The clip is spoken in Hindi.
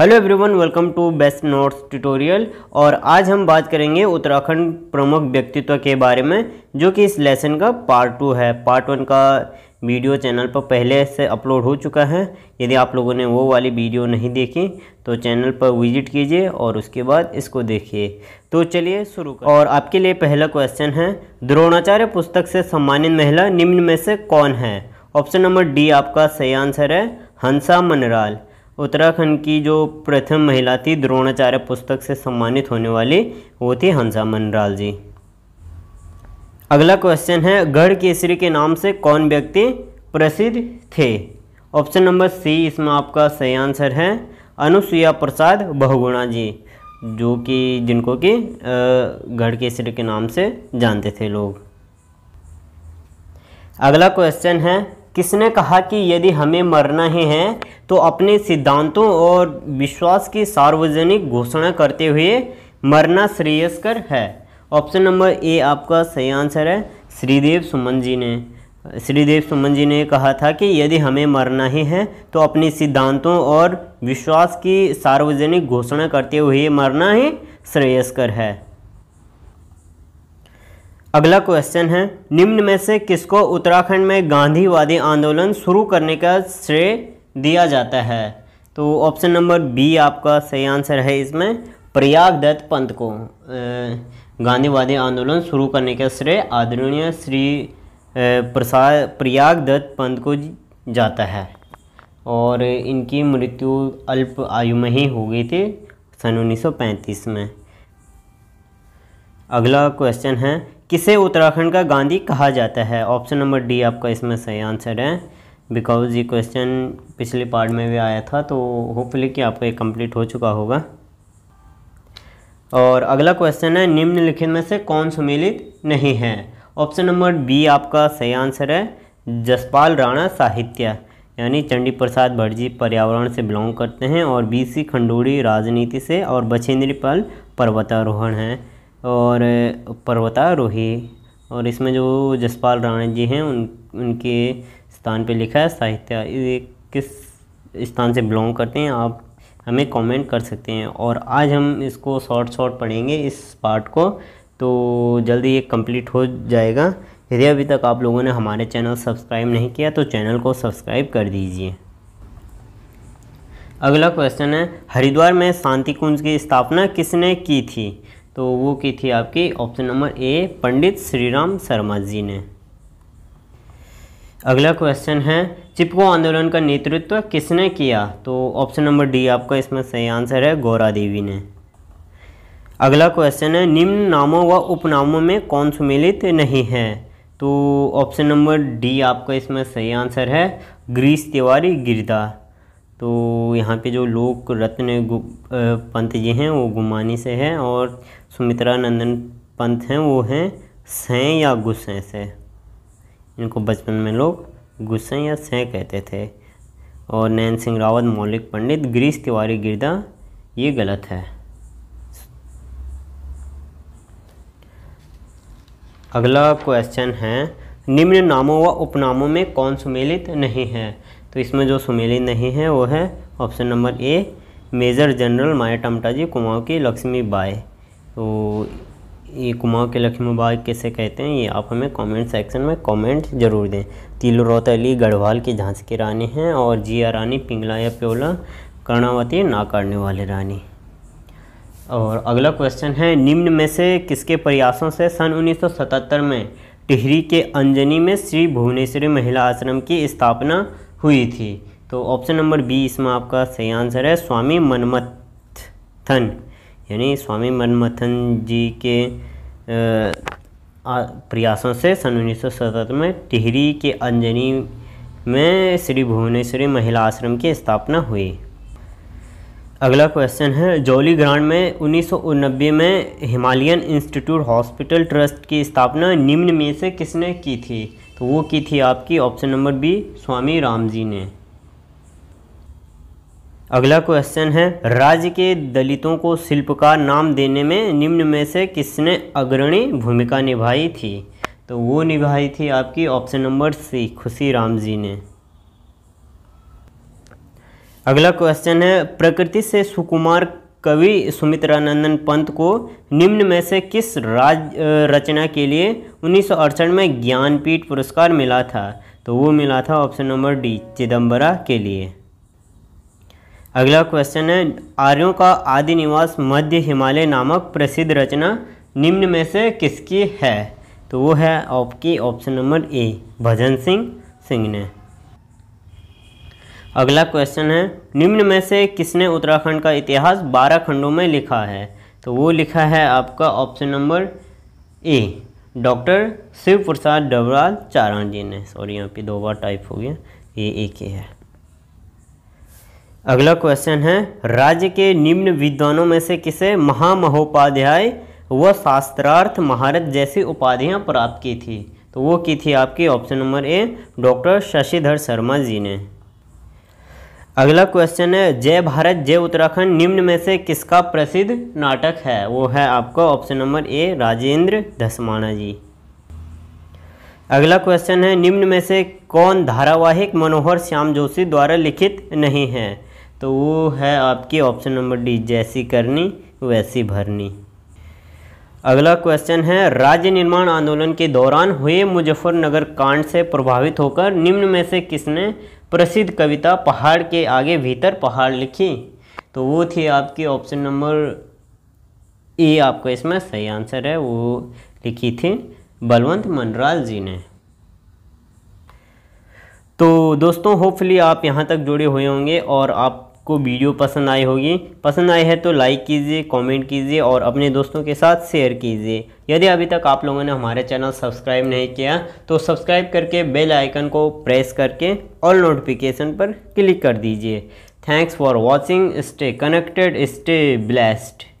hello everyone welcome to best notes tutorial और आज हम बात करेंगे उत्तराखंड प्रमुख व्यक्तित्व के बारे में जो कि इस लेसन का पार्ट टू है पार्ट वन का वीडियो चैनल पर पहले से अपलोड हो चुका है यदि आप लोगों ने वो वाली वीडियो नहीं देखी तो चैनल पर विजिट कीजिए और उसके बाद इसको देखिए तो चलिए शुरू और आपके लिए पहला क्वेश्चन है द्रोणाचार्य पुस्तक से सम्मानित महिला निम्न में से कौन है ऑप्शन नंबर डी आपका सही आंसर है हंसा मनराल उत्तराखंड की जो प्रथम महिला थी द्रोणाचार्य पुस्तक से सम्मानित होने वाली वो थी हंसा मनराल जी अगला क्वेश्चन है गढ़ केसरी के नाम से कौन व्यक्ति प्रसिद्ध थे ऑप्शन नंबर सी इसमें आपका सही आंसर है अनुसुईया प्रसाद बहुगुणा जी जो कि जिनको कि गढ़ केसरी के नाम से जानते थे लोग अगला क्वेश्चन है किसने कहा कि यदि हमें मरना ही है तो अपने सिद्धांतों और विश्वास की सार्वजनिक घोषणा करते हुए मरना श्रेयस्कर है ऑप्शन नंबर ए आपका सही आंसर है श्रीदेव सुमन जी ने श्रीदेव सुमन जी ने कहा था कि यदि हमें मरना ही है तो अपने सिद्धांतों और विश्वास की सार्वजनिक घोषणा करते हुए मरना ही श्रेयस्कर है अगला क्वेश्चन है निम्न में से किसको उत्तराखंड में गांधीवादी आंदोलन शुरू करने का श्रेय दिया जाता है तो ऑप्शन नंबर बी आपका सही आंसर है इसमें प्रयाग दत्त पंत को गांधीवादी आंदोलन शुरू करने का श्रेय आदरणीय श्री प्रसाद प्रयाग दत्त पंत को जाता है और इनकी मृत्यु अल्प आयु में ही हो गई थी सन 1935 में अगला क्वेश्चन है किसे उत्तराखंड का गांधी कहा जाता है ऑप्शन नंबर डी आपका इसमें सही आंसर है बिकॉज ये क्वेश्चन पिछले पार्ट में भी आया था तो होपफुली कि आपका ये कंप्लीट हो चुका होगा और अगला क्वेश्चन है निम्नलिखित में से कौन सम्मिलित नहीं है ऑप्शन नंबर बी आपका सही आंसर है जसपाल राणा साहित्य यानी चंडी प्रसाद भटजी पर्यावरण से बिलोंग करते हैं और बीसी खंडूरी राजनीति से और बछेंद्रीपाल पर्वतारोहण हैं और पर्वतारोही और इसमें जो जसपाल राणा जी हैं उन उनके स्थान पे लिखा है साहित्य ये किस स्थान से बिलोंग करते हैं आप हमें कमेंट कर सकते हैं और आज हम इसको शॉर्ट शॉर्ट पढ़ेंगे इस पार्ट को तो जल्दी ये कंप्लीट हो जाएगा यदि अभी तक आप लोगों ने हमारे चैनल सब्सक्राइब नहीं किया तो चैनल को सब्सक्राइब कर दीजिए अगला क्वेश्चन है हरिद्वार में शांति कुंज की स्थापना किसने की थी तो वो की थी आपकी option number A Pandit Shriram Sharma ji ने अगला क्वेश्चन है चिपको आंदोलन का नेतृत्व किसने किया तो ऑप्शन नंबर डी आपका इसमें सही आंसर है गौरा देवी ने अगला क्वेश्चन है निम्न नामों व उपनामों में कौन सुमिलित नहीं है तो ऑप्शन नंबर डी आपका इसमें सही आंसर है ग्रीस तिवारी गिरदा तो यहाँ पे जो लोक रत्न पंत जी हैं वो गुमानी से हैं और सुमित्रा नंदन पंत हैं वो हैं सें या गुस्सें से इनको बचपन में लोग गुस्सें या सें कहते थे और नैन सिंह रावत मौलिक पंडित ग्रीस तिवारी गिरदा ये गलत है अगला क्वेश्चन है निम्न नामों व उपनामों में कौन सुमेलित नहीं है तो इसमें जो सुमेली नहीं है वो है option number A major general Maya टमटाजी कुमाऊँ की लक्ष्मी बाई तो ये कुमाऊँ के बाई कैसे कहते हैं ये आप हमें कमेंट सेक्शन में कमेंट जरूर दें तिलो रौत अली गढ़वाल की झांस की रानी हैं और जिया रानी पिंगला या प्योला कर्णावती ना करने वाली रानी और अगला क्वेश्चन है निम्न में से किसके प्रयासों से सन 1977 में टिहरी के अंजनी में श्री भुवनेश्वरी महिला आश्रम की स्थापना हुई थी तो ऑप्शन नंबर बी इसमें आपका सही आंसर है स्वामी मनमथन यानी स्वामी मनमथन जी के प्रयासों से सन उन्नीस में टिहरी के अंजनी में श्री भुवनेश्वरी महिला आश्रम की स्थापना हुई अगला क्वेश्चन है जौली ग्रांड में उन्नीस में हिमालयन इंस्टीट्यूट हॉस्पिटल ट्रस्ट की स्थापना निम्न में से किसने की थी तो वो की थी आपकी option number B Swami Ram ji ने अगला क्वेश्चन है राज्य के दलितों को शिल्पकार नाम देने में निम्न में से किसने अग्रणी भूमिका निभाई थी तो वो निभाई थी आपकी ऑप्शन नंबर सी खुशी राम जी ने अगला क्वेश्चन है प्रकृति से सुकुमार कवि सुमित्रानंदन पंत को निम्न में से किस राज रचना के लिए उन्नीस में ज्ञानपीठ पुरस्कार मिला था तो वो मिला था ऑप्शन नंबर डी चिदम्बरा के लिए अगला क्वेश्चन है आर्यों का आदि निवास मध्य हिमालय नामक प्रसिद्ध रचना निम्न में से किसकी है तो वो है आपकी option number A Bhajan Singh Singh ने अगला क्वेश्चन है निम्न में से किसने उत्तराखंड का इतिहास बारह खंडों में लिखा है तो वो लिखा है आपका option number A doctor Shiv Prasad Dabral Charan ji ने सॉरी यहाँ पे दो बार टाइप हो गया ये एक ही है अगला क्वेश्चन है राज्य के निम्न विद्वानों में से किसे महामहोपाध्याय व शास्त्रार्थ महारत जैसी उपाधियाँ प्राप्त की थी तो वो की थी आपकी option number A doctor Shashidhar Sharma ji ने अगला क्वेश्चन है जय भारत जय उत्तराखंड निम्न में से किसका प्रसिद्ध नाटक है वो है आपका option number A Rajendra Dhasmana ji अगला क्वेश्चन है निम्न में से कौन धारावाहिक मनोहर श्याम जोशी द्वारा लिखित नहीं है तो वो है आपकी ऑप्शन नंबर डी जैसी करनी वैसी भरनी अगला क्वेश्चन है राज्य निर्माण आंदोलन के दौरान हुए मुजफ्फरनगर कांड से प्रभावित होकर निम्न में से किसने प्रसिद्ध कविता पहाड़ के आगे भीतर पहाड़ लिखी तो वो थी आपकी ऑप्शन नंबर ए आपका इसमें सही आंसर है वो लिखी थी बलवंत मनराल जी ने तो दोस्तों होपफुली आप यहाँ तक जुड़े हुए होंगे और आप आपको वीडियो पसंद आई होगी पसंद आई है तो लाइक कीजिए कमेंट कीजिए और अपने दोस्तों के साथ शेयर कीजिए यदि अभी तक आप लोगों ने हमारे चैनल सब्सक्राइब नहीं किया तो सब्सक्राइब करके बेल आइकन को प्रेस करके ऑल नोटिफिकेशन पर क्लिक कर दीजिए thanks for watching stay connected stay blessed